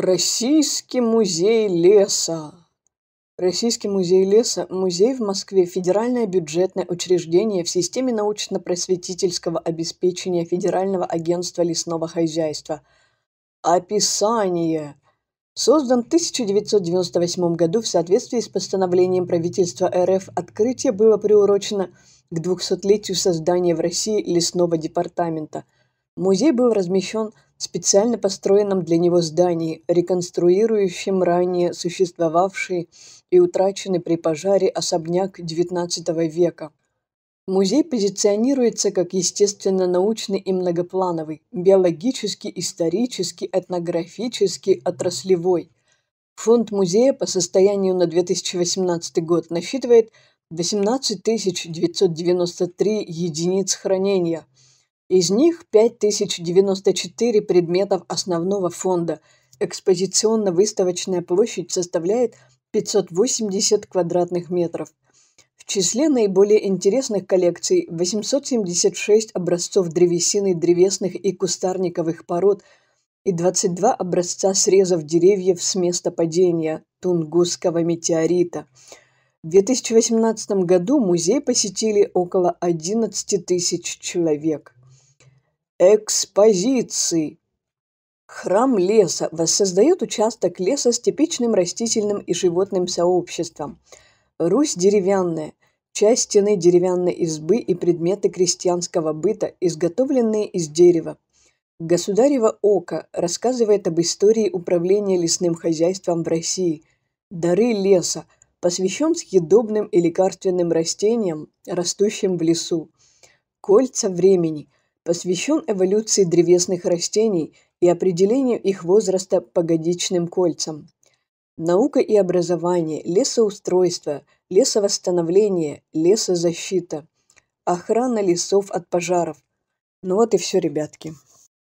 Российский музей леса. Российский музей леса – музей в Москве, федеральное бюджетное учреждение в системе научно-просветительского обеспечения Федерального агентства лесного хозяйства. Описание. Создан в 1998 году в соответствии с постановлением правительства РФ, открытие было приурочено к 200-летию создания в России лесного департамента – Музей был размещен в специально построенном для него здании, реконструирующем ранее существовавший и утраченный при пожаре особняк XIX века. Музей позиционируется как естественно-научный и многоплановый, биологический, исторический, этнографический, отраслевой. Фонд музея по состоянию на 2018 год насчитывает 18 993 единиц хранения – из них 5094 предметов основного фонда. Экспозиционно-выставочная площадь составляет 580 квадратных метров. В числе наиболее интересных коллекций 876 образцов древесины, древесных и кустарниковых пород и 22 образца срезов деревьев с места падения Тунгусского метеорита. В 2018 году музей посетили около 11 тысяч человек экспозиции. Храм леса воссоздает участок леса с типичным растительным и животным сообществом. Русь деревянная, часть стены деревянной избы и предметы крестьянского быта, изготовленные из дерева. Государева Ока рассказывает об истории управления лесным хозяйством в России. Дары леса посвящен съедобным и лекарственным растениям, растущим в лесу. Кольца времени – посвящен эволюции древесных растений и определению их возраста по годичным кольцам. Наука и образование, лесоустройство, лесовосстановление, лесозащита, охрана лесов от пожаров. Ну вот и все, ребятки.